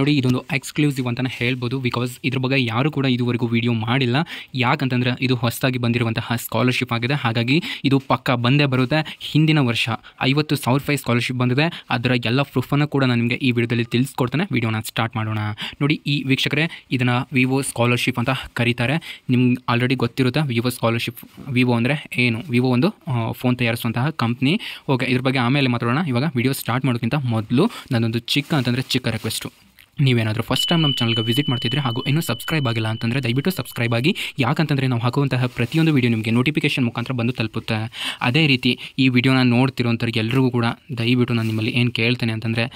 ನೋಡಿ ಇದೊಂದು ಎಕ್ಸ್ಕ್ಲೂಸಿವ್ ಅಂತಲೇ ಹೇಳ್ಬೋದು ಬಿಕಾಸ್ ಇದ್ರ ಬಗ್ಗೆ ಯಾರು ಕೂಡ ಇದುವರೆಗೂ ವಿಡಿಯೋ ಮಾಡಿಲ್ಲ ಯಾಕಂತಂದ್ರೆ ಇದು ಹೊಸದಾಗಿ ಬಂದಿರುವಂತಹ ಸ್ಕಾಲರ್ಶಿಪ್ ಆಗಿದೆ ಹಾಗಾಗಿ ಇದು ಪಕ್ಕ ಬಂದೇ ಬರುತ್ತೆ ಹಿಂದಿನ ವರ್ಷ ಐವತ್ತು ಸಾವಿರ ರೂಪಾಯಿ ಸ್ಕಾಲರ್ಶಿಪ್ ಬಂದಿದೆ ಅದರ ಎಲ್ಲ ಪ್ರೂಫನ್ನು ಕೂಡ ನಾನು ನಿಮಗೆ ಈ ವಿಡಿಯೋದಲ್ಲಿ ತಿಳಿಸ್ಕೊಡ್ತಾನೆ ವಿಡಿಯೋನ ಸ್ಟಾರ್ಟ್ ಮಾಡೋಣ ನೋಡಿ ಈ ವೀಕ್ಷಕರೇ ಇದನ್ನು ವಿವೋ ಸ್ಕಾಲರ್ಶಿಪ್ ಅಂತ ಕರೀತಾರೆ ನಿಮ್ಗೆ ಆಲ್ರೆಡಿ ಗೊತ್ತಿರುತ್ತೆ ವಿವೋ ಸ್ಕಾಲರ್ಶಿಪ್ ವಿವೋ ಅಂದರೆ ಏನು ವಿವೋ ಒಂದು ಫೋನ್ ತಯಾರಿಸುವಂತಹ ಕಂಪ್ನಿ ಓಕೆ ಇದ್ರ ಬಗ್ಗೆ ಆಮೇಲೆ ಮಾತಾಡೋಣ ಇವಾಗ ವಿಡಿಯೋ ಸ್ಟಾರ್ಟ್ ಮಾಡೋಕ್ಕಿಂತ ಮೊದಲು ನನ್ನೊಂದು ಚಿಕ್ಕ ಅಂತಂದರೆ ಚಿಕ್ಕ ರಿಕ್ವೆಸ್ಟು ನೀವೇನಾದರೂ ಫಸ್ಟ್ ಟೈಮ್ ನಮ್ಮ ಚಾನಲ್ಗೆ ವಿಸಿಟ್ ಮಾಡ್ತಿದ್ರೆ ಹಾಗೂ ಇನ್ನೂ ಸಬ್ಸ್ಕ್ರೈಬ್ ಆಗಿಲ್ಲ ಅಂತಂದರೆ ದಯವಿಟ್ಟು ಸಬ್ಸ್ಕ್ರೈಬ್ ಆಗಿ ಯಾಕಂತಂದರೆ ನಾವು ಹಾಕುವಂತಹ ಪ್ರತಿಯೊಂದು ವೀಡಿಯೋ ನಿಮಗೆ ನೋಟಿಫಿಕೇಷನ್ ಮುಖಾಂತರ ಬಂದು ತಲುಪುತ್ತೆ ಅದೇ ರೀತಿ ಈ ವಿಡಿಯೋನ ನೋಡ್ತಿರೋಂಥವ್ರಿಗೆ ಎಲ್ಲರಿಗೂ ಕೂಡ ದಯವಿಟ್ಟು ನಾನು ನಿಮ್ಮಲ್ಲಿ ಏನು ಕೇಳ್ತೇನೆ ಅಂತಂದರೆ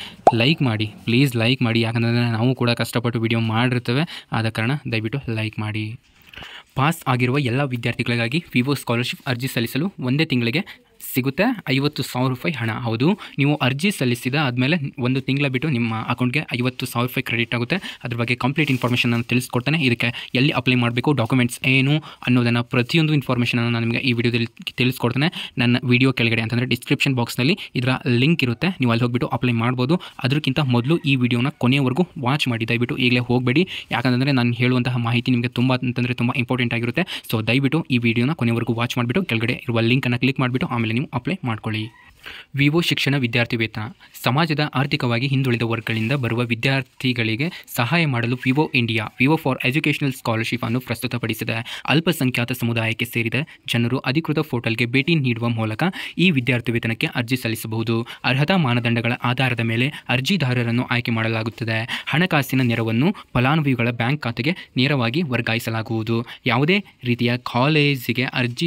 ಲೈಕ್ ಮಾಡಿ ಪ್ಲೀಸ್ ಲೈಕ್ ಮಾಡಿ ಯಾಕಂತಂದರೆ ನಾವು ಕೂಡ ಕಷ್ಟಪಟ್ಟು ವೀಡಿಯೋ ಮಾಡಿರ್ತೇವೆ ಆದ ಕಾರಣ ದಯವಿಟ್ಟು ಲೈಕ್ ಮಾಡಿ ಪಾಸ್ ಆಗಿರುವ ಎಲ್ಲ ವಿದ್ಯಾರ್ಥಿಗಳಿಗಾಗಿ ವಿವೋ ಸ್ಕಾಲರ್ಶಿಪ್ ಅರ್ಜಿ ಸಲ್ಲಿಸಲು ಒಂದೇ ತಿಂಗಳಿಗೆ ಸಿಗುತ್ತೆ ಐವತ್ತು ಸಾವಿರ ರೂಪಾಯಿ ಹಣ ಹೌದು ನೀವು ಅರ್ಜಿ ಸಲ್ಲಿಸಿದ ಆದಮೇಲೆ ಒಂದು ತಿಂಗಳ ಬಿಟ್ಟು ನಿಮ್ಮ ಅಕೌಂಟ್ಗೆ ಐವತ್ತು ಸಾವಿರ ರೂಪಾಯಿ ಕ್ರೆಡಿಟ್ ಆಗುತ್ತೆ ಅದ್ರ ಬಗ್ಗೆ ಕಂಪ್ಲೀಟ್ ಇನ್ಫಾರ್ಮೇಷನ್ ನಾನು ತಿಳಿಸ್ಕೊಡ್ತೇನೆ ಇದಕ್ಕೆ ಎಲ್ಲಿ ಅಪ್ಲೈ ಮಾಡಬೇಕು ಡಾಕ್ಯುಮೆಂಟ್ಸ್ ಏನು ಅನ್ನೋದನ್ನು ಪ್ರತಿಯೊಂದು ಇನ್ಫಾರ್ಮೇಷನನ್ನು ನಾನು ನಿಮಗೆ ಈ ವಿಡಿಯೋದಲ್ಲಿ ತಿಳಿಸ್ಕೊಡ್ತೇನೆ ನನ್ನ ವಿಡಿಯೋ ಕೆಳಗಡೆ ಅಂತಂದರೆ ಡಿಸ್ಕ್ರಿಪ್ಷನ್ ಬಾಕ್ಸ್ನಲ್ಲಿ ಇದರ ಲಿಂಕ್ ಇರುತ್ತೆ ನೀವು ಅಲ್ಲಿ ಹೋಗಿಬಿಟ್ಟು ಅಪ್ಲೈ ಮಾಡ್ಬೋದು ಅದಕ್ಕಿಂತ ಮೊದಲು ಈ ವಿಡಿಯೋನ ಕೊನೆಯವರೆಗೂ ವಾಚ್ ಮಾಡಿ ದಯವಿಟ್ಟು ಈಗಲೇ ಹೋಗಬೇಡಿ ಯಾಕಂತಂದರೆ ನಾನು ಹೇಳುವಂತಹ ಮಾಹಿತಿ ನಿಮಗೆ ತುಂಬ ಅಂತಂದರೆ ತುಂಬ ಇಂಪಾರ್ಟೆಂಟ್ ಇಂಪಾರ್ಟೆಂಟ್ ಆಗಿರುತ್ತೆ ಸೊ ದಯವಿಟ್ಟು ಈ ವಿಡಿಯೋನ ಕೊನೆವರೆಗೂ ವಾಚ್ ಮಾಡಿಬಿಟ್ಟು ಕೆಳಗಡೆ ಇರುವ ಲಿಂಕನ್ನು ಕ್ಲಿಕ್ ಮಾಡಿಬಿಟ್ಟು ಆಮೇಲೆ ನೀವು ಅಪ್ಲೈ ಮಾಡ್ಕೊಳ್ಳಿ ವಿವೋ ಶಿಕ್ಷಣ ವಿದ್ಯಾರ್ಥಿ ವೇತನ ಸಮಾಜದ ಆರ್ಥಿಕವಾಗಿ ಹಿಂದುಳಿದ ವರ್ಗಗಳಿಂದ ಬರುವ ವಿದ್ಯಾರ್ಥಿಗಳಿಗೆ ಸಹಾಯ ಮಾಡಲು Vivo India Vivo for educational scholarship ಅನ್ನು ಪ್ರಸ್ತುತಪಡಿಸಿದೆ ಅಲ್ಪಸಂಖ್ಯಾತ ಸಮುದಾಯಕ್ಕೆ ಸೇರಿದ ಜನರು ಅಧಿಕೃತ ಪೋರ್ಟಲ್ಗೆ ಭೇಟಿ ನೀಡುವ ಮೂಲಕ ಈ ವಿದ್ಯಾರ್ಥಿ ವೇತನಕ್ಕೆ ಅರ್ಜಿ ಸಲ್ಲಿಸಬಹುದು ಅರ್ಹತಾ ಮಾನದಂಡಗಳ ಆಧಾರದ ಮೇಲೆ ಅರ್ಜಿದಾರರನ್ನು ಆಯ್ಕೆ ಮಾಡಲಾಗುತ್ತದೆ ಹಣಕಾಸಿನ ನೆರವನ್ನು ಫಲಾನುಭವಿಗಳ ಬ್ಯಾಂಕ್ ಖಾತೆಗೆ ನೇರವಾಗಿ ವರ್ಗಾಯಿಸಲಾಗುವುದು ಯಾವುದೇ ರೀತಿಯ ಕಾಲೇಜಿಗೆ ಅರ್ಜಿ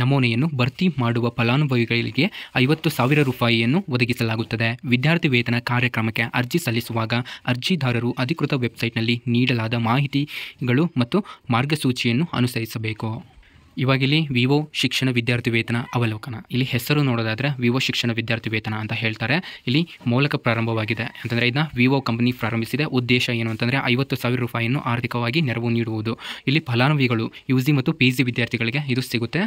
ನಮೂನೆಯನ್ನು ಭರ್ತಿ ಮಾಡುವ ಫಲಾನುಭವಿಗಳಿಗೆ ಐವತ್ತು ಸಾವಿರ ರೂಪಾಯಿಯನ್ನು ಒದಗಿಸಲಾಗುತ್ತದೆ ವಿದ್ಯಾರ್ಥಿ ವೇತನ ಕಾರ್ಯಕ್ರಮಕ್ಕೆ ಅರ್ಜಿ ಸಲ್ಲಿಸುವಾಗ ಅರ್ಜಿದಾರರು ಅಧಿಕೃತ ವೆಬ್ಸೈಟ್ನಲ್ಲಿ ನೀಡಲಾದ ಮಾಹಿತಿಗಳು ಮತ್ತು ಮಾರ್ಗಸೂಚಿಯನ್ನು ಅನುಸರಿಸಬೇಕು ಇವಾಗಿಲ್ಲಿ ವಿವೋ ಶಿಕ್ಷಣ ವಿದ್ಯಾರ್ಥಿ ವೇತನ ಅವಲೋಕನ ಇಲ್ಲಿ ಹೆಸರು ನೋಡೋದಾದರೆ ವಿವೋ ಶಿಕ್ಷಣ ವಿದ್ಯಾರ್ಥಿ ವೇತನ ಅಂತ ಹೇಳ್ತಾರೆ ಇಲ್ಲಿ ಮೂಲಕ ಪ್ರಾರಂಭವಾಗಿದೆ ಅಂತಂದರೆ ಇದನ್ನ ವಿವೋ ಕಂಪನಿ ಪ್ರಾರಂಭಿಸಿದೆ ಉದ್ದೇಶ ಏನು ಅಂತಂದರೆ ಐವತ್ತು ಸಾವಿರ ರೂಪಾಯಿಯನ್ನು ಆರ್ಥಿಕವಾಗಿ ನೆರವು ನೀಡುವುದು ಇಲ್ಲಿ ಫಲಾನುಭವಿಗಳು ಯು ಜಿ ಮತ್ತು ಪಿ ಜಿ ವಿದ್ಯಾರ್ಥಿಗಳಿಗೆ ಇದು ಸಿಗುತ್ತೆ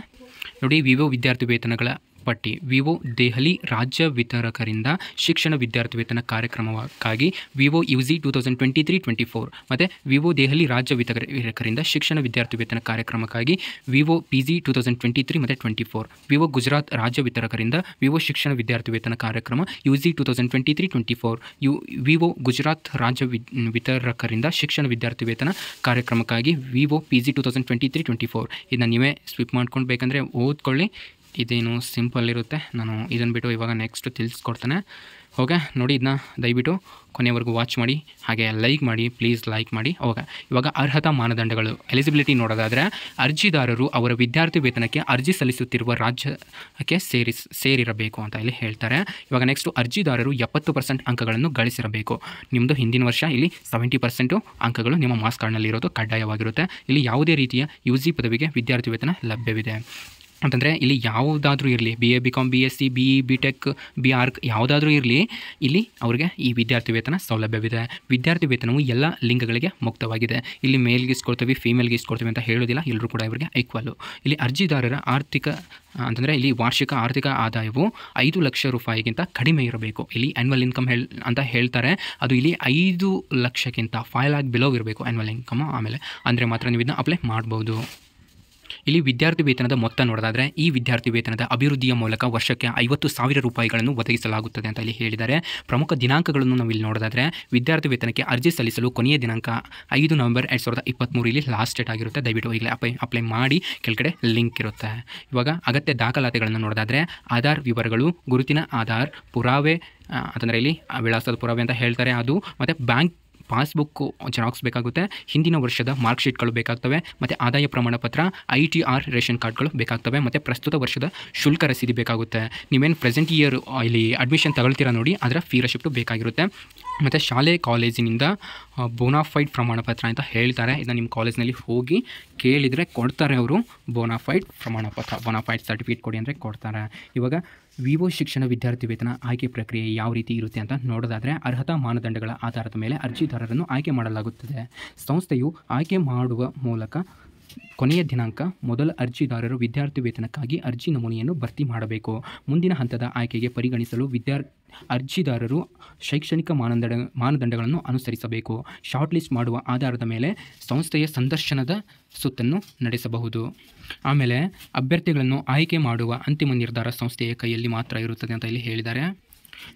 ನೋಡಿ ವಿವೋ ವಿದ್ಯಾರ್ಥಿ ವೇತನಗಳ ಪಟ್ಟಿ ವಿವೋ ದೆಹಲಿ ರಾಜ್ಯ ವಿತರಕರಿಂದ ಶಿಕ್ಷಣ ವಿದ್ಯಾರ್ಥಿ ವೇತನ ಕಾರ್ಯಕ್ರಮಕ್ಕಾಗಿ Vivo U G two thousand twenty three twenty four ಮತ್ತು ವಿವೋ ದೆಹಲಿ ರಾಜ್ಯ ವಿತರಕರಿಂದ ಶಿಕ್ಷಣ ವಿದ್ಯಾರ್ಥಿ ವೇತನ ಕಾರ್ಯಕ್ರಮಕ್ಕಾಗಿ Vivo P G two thousand twenty three ಮತ್ತು ಟ್ವೆಂಟಿ ಫೋರ್ ವಿವೋ ಗುಜರಾತ್ ರಾಜ್ಯ ವಿತರಕರಿಂದ ವಿವೋ ಶಿಕ್ಷಣ ವಿದ್ಯಾರ್ಥಿ ವೇತನ ಕಾರ್ಯಕ್ರಮ U G two thousand twenty three twenty four U Vivo Gujarat ರಾಜ್ಯ ವಿತರಕರಿಂದ ಶಿಕ್ಷಣ ವಿದ್ಯಾರ್ಥಿ ವೇತನ ಕಾರ್ಯಕ್ರಮಕ್ಕಾಗಿ Vivo P G two thousand twenty three twenty four ಇದನ್ನು ನೀವೇ ಸ್ವಿಪ್ ಮಾಡ್ಕೊಂಡು ಬೇಕಂದರೆ ಓದ್ಕೊಳ್ಳಿ ಇದೇನು ಸಿಂಪಲ್ ಇರುತ್ತೆ ನಾನು ಇದನ್ನು ಬಿಟ್ಟು ಇವಾಗ ನೆಕ್ಸ್ಟ್ ತಿಳಿಸ್ಕೊಡ್ತೇನೆ ಓಕೆ ನೋಡಿ ಇದನ್ನ ದಯವಿಟ್ಟು ಕೊನೆವರೆಗೂ ವಾಚ್ ಮಾಡಿ ಹಾಗೆ ಲೈಕ್ ಮಾಡಿ ಪ್ಲೀಸ್ ಲೈಕ್ ಮಾಡಿ ಓಕೆ ಇವಾಗ ಅರ್ಹತಾ ಮಾನದಂಡಗಳು ಎಲಿಜಿಬಿಲಿಟಿ ನೋಡೋದಾದರೆ ಅರ್ಜಿದಾರರು ಅವರ ವಿದ್ಯಾರ್ಥಿ ವೇತನಕ್ಕೆ ಅರ್ಜಿ ಸಲ್ಲಿಸುತ್ತಿರುವ ರಾಜ್ಯಕ್ಕೆ ಸೇರಿಸ್ ಸೇರಿರಬೇಕು ಅಂತ ಇಲ್ಲಿ ಹೇಳ್ತಾರೆ ಇವಾಗ ನೆಕ್ಸ್ಟು ಅರ್ಜಿದಾರರು ಎಪ್ಪತ್ತು ಪರ್ಸೆಂಟ್ ಅಂಕಗಳನ್ನು ಗಳಿಸಿರಬೇಕು ನಿಮ್ಮದು ಹಿಂದಿನ ವರ್ಷ ಇಲ್ಲಿ ಸೆವೆಂಟಿ ಪರ್ಸೆಂಟು ಅಂಕಗಳು ನಿಮ್ಮ ಮಾಸ್ ಕಾರ್ಡ್ನಲ್ಲಿರೋದು ಕಡ್ಡಾಯವಾಗಿರುತ್ತೆ ಇಲ್ಲಿ ಯಾವುದೇ ರೀತಿಯ ಯು ಜಿ ಪದವಿಗೆ ವಿದ್ಯಾರ್ಥಿ ವೇತನ ಲಭ್ಯವಿದೆ ಅಂತಂದರೆ ಇಲ್ಲಿ ಯಾವುದಾದ್ರೂ ಇರಲಿ B A B com B S C B E B tech B arch ಯಾವುದಾದ್ರೂ ಇರಲಿ ಇಲ್ಲಿ ಅವರಿಗೆ ಈ ವಿದ್ಯಾರ್ಥಿ ವೇತನ ಸೌಲಭ್ಯವಿದೆ ವಿದ್ಯಾರ್ಥಿ ವೇತನವು ಎಲ್ಲ ಲಿಂಗಗಳಿಗೆ ಮುಕ್ತವಾಗಿದೆ ಇಲ್ಲಿ ಮೇಲ್ಗೆ ಇಸ್ಕೊಳ್ತೀವಿ ಫೀಮೇಲ್ಗೆ ಇಸ್ಕೊಳ್ತೀವಿ ಅಂತ ಹೇಳೋದಿಲ್ಲ ಎಲ್ಲರೂ ಕೂಡ ಇವರಿಗೆ ಈಕ್ವಲು ಇಲ್ಲಿ ಅರ್ಜಿದಾರರ ಆರ್ಥಿಕ ಅಂತಂದರೆ ಇಲ್ಲಿ ವಾರ್ಷಿಕ ಆರ್ಥಿಕ ಆದಾಯವು ಐದು ಲಕ್ಷ ರೂಪಾಯಿಗಿಂತ ಕಡಿಮೆ ಇರಬೇಕು ಇಲ್ಲಿ ಆ್ಯನ್ವಲ್ ಇನ್ಕಮ್ ಹೇಳಿ ಅಂತ ಹೇಳ್ತಾರೆ ಅದು ಇಲ್ಲಿ ಐದು ಲಕ್ಷಕ್ಕಿಂತ ಫೈವ್ ಲ್ಯಾಕ್ ಬಿಲೋ ಇರಬೇಕು ಆ್ಯನ್ವಲ್ ಇನ್ಕಮ್ ಆಮೇಲೆ ಅಂದರೆ ಮಾತ್ರ ನೀವು ಇದನ್ನ ಅಪ್ಲೈ ಮಾಡ್ಬೋದು ಇಲ್ಲಿ ವಿದ್ಯಾರ್ಥಿ ವೇತನದ ಮೊತ್ತ ನೋಡೋದಾದರೆ ಈ ವಿದ್ಯಾರ್ಥಿ ವೇತನದ ಅಭಿವೃದ್ಧಿಯ ಮೂಲಕ ವರ್ಷಕ್ಕೆ ಐವತ್ತು ಸಾವಿರ ರೂಪಾಯಿಗಳನ್ನು ಒದಗಿಸಲಾಗುತ್ತದೆ ಅಂತ ಇಲ್ಲಿ ಹೇಳಿದ್ದಾರೆ ಪ್ರಮುಖ ದಿನಾಂಕಗಳನ್ನು ನಾವು ಇಲ್ಲಿ ನೋಡೋದಾದರೆ ವಿದ್ಯಾರ್ಥಿ ವೇತನಕ್ಕೆ ಅರ್ಜಿ ಸಲ್ಲಿಸಲು ಕೊನೆಯ ದಿನಾಂಕ ಐದು ನವೆಂಬರ್ ಎರಡು ಸಾವಿರದ ಇಪ್ಪತ್ತ್ಮೂರು ಇಲ್ಲಿ ಲಾಸ್ಟ್ ಡೇಟ್ ಆಗಿರುತ್ತೆ ದಯವಿಟ್ಟು ಇಲ್ಲಿ ಅಪ್ಲೈ ಅಪ್ಲೈ ಮಾಡಿ ಕೆಳಗಡೆ ಲಿಂಕ್ ಇರುತ್ತೆ ಇವಾಗ ಅಗತ್ಯ ದಾಖಲಾತಿಗಳನ್ನು ನೋಡೋದಾದರೆ ಆಧಾರ್ ವಿವರಗಳು ಗುರುತಿನ ಆಧಾರ್ ಪುರಾವೆ ಅಂತಂದರೆ ಇಲ್ಲಿ ವಿಳಾಸದ ಪುರಾವೆ ಅಂತ ಹೇಳ್ತಾರೆ ಅದು ಮತ್ತು ಬ್ಯಾಂಕ್ ಪಾಸ್ಬುಕ್ಕು ಜೆರಾಕ್ಸ್ ಬೇಕಾಗುತ್ತೆ ಹಿಂದಿನ ವರ್ಷದ ಮಾರ್ಕ್ಶೀಟ್ಗಳು ಬೇಕಾಗ್ತವೆ ಮತ್ತು ಆದಾಯ ಪ್ರಮಾಣ ಪತ್ರ ಐ ಟಿ ಆರ್ ರೇಷನ್ ಕಾರ್ಡ್ಗಳು ಬೇಕಾಗ್ತವೆ ಮತ್ತು ಪ್ರಸ್ತುತ ವರ್ಷದ ಶುಲ್ಕ ರಸೀದಿ ಬೇಕಾಗುತ್ತೆ ನೀವೇನು ಪ್ರೆಸೆಂಟ್ ಇಯರ್ ಇಲ್ಲಿ ಅಡ್ಮಿಷನ್ ತಗೊಳ್ತೀರಾ ನೋಡಿ ಅದರ ಫೀ ಬೇಕಾಗಿರುತ್ತೆ ಮತ್ತು ಶಾಲೆ ಕಾಲೇಜಿನಿಂದ ಬೋನಾಫೈಡ್ ಪ್ರಮಾಣ ಪತ್ರ ಅಂತ ಹೇಳ್ತಾರೆ ಇದನ್ನು ನಿಮ್ಮ ಕಾಲೇಜ್ನಲ್ಲಿ ಹೋಗಿ ಕೇಳಿದರೆ ಕೊಡ್ತಾರೆ ಅವರು ಬೋನಾಫೈಡ್ ಪ್ರಮಾಣ ಪತ್ರ ಬೋನಾಫೈಡ್ ಸರ್ಟಿಫಿಕೇಟ್ ಕೊಡಿ ಅಂದರೆ ಕೊಡ್ತಾರೆ ಇವಾಗ ವಿವೊ ಶಿಕ್ಷಣ ವಿದ್ಯಾರ್ಥಿ ವೇತನ ಆಯ್ಕೆ ಪ್ರಕ್ರಿಯೆ ಯಾವ ರೀತಿ ಇರುತ್ತೆ ಅಂತ ನೋಡೋದಾದರೆ ಅರ್ಹತಾ ಮಾನದಂಡಗಳ ಆಧಾರದ ಮೇಲೆ ಅರ್ಜಿದಾರರನ್ನು ಆಯ್ಕೆ ಮಾಡಲಾಗುತ್ತದೆ ಸಂಸ್ಥೆಯು ಆಯ್ಕೆ ಮಾಡುವ ಮೂಲಕ ಕೊನೆಯ ದಿನಾಂಕ ಮೊದಲ ಅರ್ಜಿದಾರರು ವಿದ್ಯಾರ್ಥಿ ವೇತನಕ್ಕಾಗಿ ಅರ್ಜಿ ನಮೂನೆಯನ್ನು ಭರ್ತಿ ಮಾಡಬೇಕು ಮುಂದಿನ ಹಂತದ ಆಯ್ಕೆಗೆ ಪರಿಗಣಿಸಲು ವಿದ್ಯಾರ್ ಅರ್ಜಿದಾರರು ಶೈಕ್ಷಣಿಕ ಮಾನದಂಡ ಮಾನದಂಡಗಳನ್ನು ಅನುಸರಿಸಬೇಕು ಶಾರ್ಟ್ ಲಿಸ್ಟ್ ಮಾಡುವ ಆಧಾರದ ಮೇಲೆ ಸಂಸ್ಥೆಯ ಸಂದರ್ಶನದ ಸುತ್ತನ್ನು ನಡೆಸಬಹುದು ಆಮೇಲೆ ಅಭ್ಯರ್ಥಿಗಳನ್ನು ಆಯ್ಕೆ ಮಾಡುವ ಅಂತಿಮ ನಿರ್ಧಾರ ಸಂಸ್ಥೆಯ ಕೈಯಲ್ಲಿ ಮಾತ್ರ ಇರುತ್ತದೆ ಅಂತ ಇಲ್ಲಿ ಹೇಳಿದ್ದಾರೆ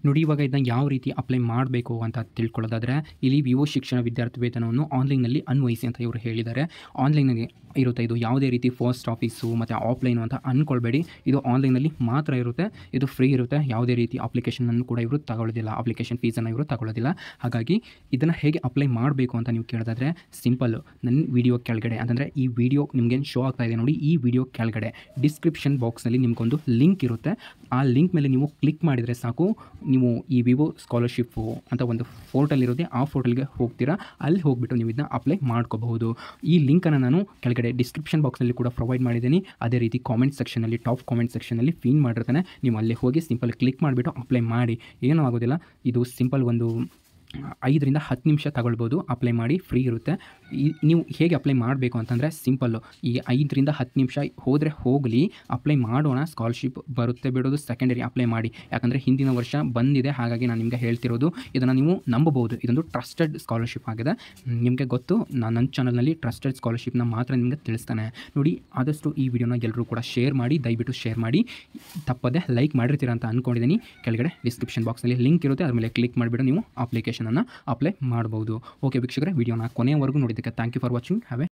ನೋಡಿ ಇವಾಗ ಇದನ್ನ ಯಾವ ರೀತಿ ಅಪ್ಲೈ ಮಾಡಬೇಕು ಅಂತ ತಿಳ್ಕೊಳ್ಳೋದಾದರೆ ಇಲ್ಲಿ ವಿವೋ ಶಿಕ್ಷಣ ವಿದ್ಯಾರ್ಥಿ ವೇತನವನ್ನು ಆನ್ಲೈನಲ್ಲಿ ಅನ್ವಯಿಸಿ ಅಂತ ಇವರು ಹೇಳಿದ್ದಾರೆ ಆನ್ಲೈನಲ್ಲಿ ಇರುತ್ತೆ ಇದು ಯಾವುದೇ ರೀತಿ ಪೋಸ್ಟ್ ಆಫೀಸು ಮತ್ತು ಆಫ್ಲೈನು ಅಂತ ಅಂದ್ಕೊಳ್ಬೇಡಿ ಇದು ಆನ್ಲೈನಲ್ಲಿ ಮಾತ್ರ ಇರುತ್ತೆ ಇದು ಫ್ರೀ ಇರುತ್ತೆ ಯಾವುದೇ ರೀತಿ ಅಪ್ಲಿಕೇಶನನ್ನು ಕೂಡ ಇವರು ತಗೊಳ್ಳೋದಿಲ್ಲ ಅಪ್ಲಿಕೇಶನ್ ಫೀಸನ್ನು ಇವರು ತಗೊಳ್ಳೋದಿಲ್ಲ ಹಾಗಾಗಿ ಇದನ್ನು ಹೇಗೆ ಅಪ್ಲೈ ಮಾಡಬೇಕು ಅಂತ ನೀವು ಕೇಳೋದಾದರೆ ಸಿಂಪಲ್ ನನ್ನ ವಿಡಿಯೋ ಕೆಳಗಡೆ ಅಂತಂದರೆ ಈ ವಿಡಿಯೋ ನಿಮಗೇನು ಶೋ ಆಗ್ತಾ ಇದೆ ನೋಡಿ ಈ ವಿಡಿಯೋ ಕೆಳಗಡೆ ಡಿಸ್ಕ್ರಿಪ್ಷನ್ ಬಾಕ್ಸ್ನಲ್ಲಿ ನಿಮಗೊಂದು ಲಿಂಕ್ ಇರುತ್ತೆ ಆ ಲಿಂಕ್ ಮೇಲೆ ನೀವು ಕ್ಲಿಕ್ ಮಾಡಿದರೆ ಸಾಕು ನೀವು ಈ ವಿವೋ ಸ್ಕಾಲರ್ಶಿಪ್ಪು ಅಂತ ಒಂದು ಪೋರ್ಟಲ್ ಇರೋದೇ ಆ ಪೋರ್ಟಲ್ಗೆ ಹೋಗ್ತೀರಾ ಅಲ್ಲಿ ಹೋಗಿಬಿಟ್ಟು ನೀವು ಇದನ್ನ ಅಪ್ಲೈ ಮಾಡ್ಕೋಬಹುದು ಈ ಲಿಂಕನ್ನು ನಾನು ಕೆಳಗಡೆ ಡಿಸ್ಕ್ರಿಪ್ಷನ್ ಬಾಕ್ಸಲ್ಲಿ ಕೂಡ ಪ್ರೊವೈಡ್ ಮಾಡಿದ್ದೀನಿ ಅದೇ ರೀತಿ ಕಾಮೆಂಟ್ ಸೆಕ್ಷನಲ್ಲಿ ಟಾಪ್ ಕಾಮೆಂಟ್ ಸೆಕ್ಷನಲ್ಲಿ ಫೀನ್ ಮಾಡಿರ್ತಾನೆ ನೀವು ಅಲ್ಲಿ ಹೋಗಿ ಸಿಂಪಲ್ ಕ್ಲಿಕ್ ಮಾಡಿಬಿಟ್ಟು ಅಪ್ಲೈ ಮಾಡಿ ಏನೂ ಆಗೋದಿಲ್ಲ ಇದು ಸಿಂಪಲ್ ಒಂದು ಐದರಿಂದ ಹತ್ತು ನಿಮಿಷ ತಗೊಳ್ಬೋದು ಅಪ್ಲೈ ಮಾಡಿ ಫ್ರೀ ಇರುತ್ತೆ ನೀವು ಹೇಗೆ ಅಪ್ಲೈ ಮಾಡಬೇಕು ಅಂತಂದರೆ ಸಿಂಪಲ್ಲು ಈ ಐದರಿಂದ ಹತ್ತು ನಿಮಿಷ ಹೋದರೆ ಹೋಗಲಿ ಅಪ್ಲೈ ಮಾಡೋಣ ಸ್ಕಾಲರ್ಶಿಪ್ ಬರುತ್ತೆ ಬಿಡೋದು ಸೆಕೆಂಡರಿ ಅಪ್ಲೈ ಮಾಡಿ ಯಾಕಂದರೆ ಹಿಂದಿನ ವರ್ಷ ಬಂದಿದೆ ಹಾಗಾಗಿ ನಾನು ನಿಮಗೆ ಹೇಳ್ತಿರೋದು ಇದನ್ನು ನೀವು ನಂಬಬಹುದು ಇದೊಂದು ಟ್ರಸ್ಟೆಡ್ ಸ್ಕಾಲರ್ಶಿಪ್ ಆಗಿದೆ ನಿಮಗೆ ಗೊತ್ತು ನಾನು ನನ್ನ ಚಾನಲ್ನಲ್ಲಿ ಟ್ರಸ್ಟೆಡ್ ಸ್ಕಾಲರ್ಶಿಪ್ನ ಮಾತ್ರ ನಿಮಗೆ ತಿಳಿಸ್ತಾನೆ ನೋಡಿ ಆದಷ್ಟು ಈ ವಿಡಿಯೋನ ಎಲ್ಲರೂ ಕೂಡ ಶೇರ್ ಮಾಡಿ ದಯವಿಟ್ಟು ಶೇರ್ ಮಾಡಿ ತಪ್ಪದೆ ಲೈಕ್ ಮಾಡಿರ್ತೀರ ಅಂತ ಅಂದ್ಕೊಂಡಿದ್ದೀನಿ ಕೆಳಗಡೆ ಡಿಸ್ಕ್ರಿಪ್ಷನ್ ಬಾಕ್ಸಲ್ಲಿ ಲಿಂಕ್ ಇರುತ್ತೆ ಅದ್ರ ಮೇಲೆ ಕ್ಲಿಕ್ ಮಾಡಿಬಿಟ್ಟು ನೀವು ಅಪ್ಲಿಕೇಶನ್ ಅಪ್ಲಿಕೇಶನನ್ನು ಅಪ್ಲೈ ಮಾಡ್ಬೋದು ಓಕೆ ವೀಕ್ಷಕರೇ ವಿಡಿಯೋನ ಕೊನೆಯವರೆಗೂ ನೋಡಿದ್ದಕ್ಕೆ ಥ್ಯಾಂಕ್ ಯು ಫಾರ್ ವಾಚಿಂಗ್ ಹ್ಯಾವೆ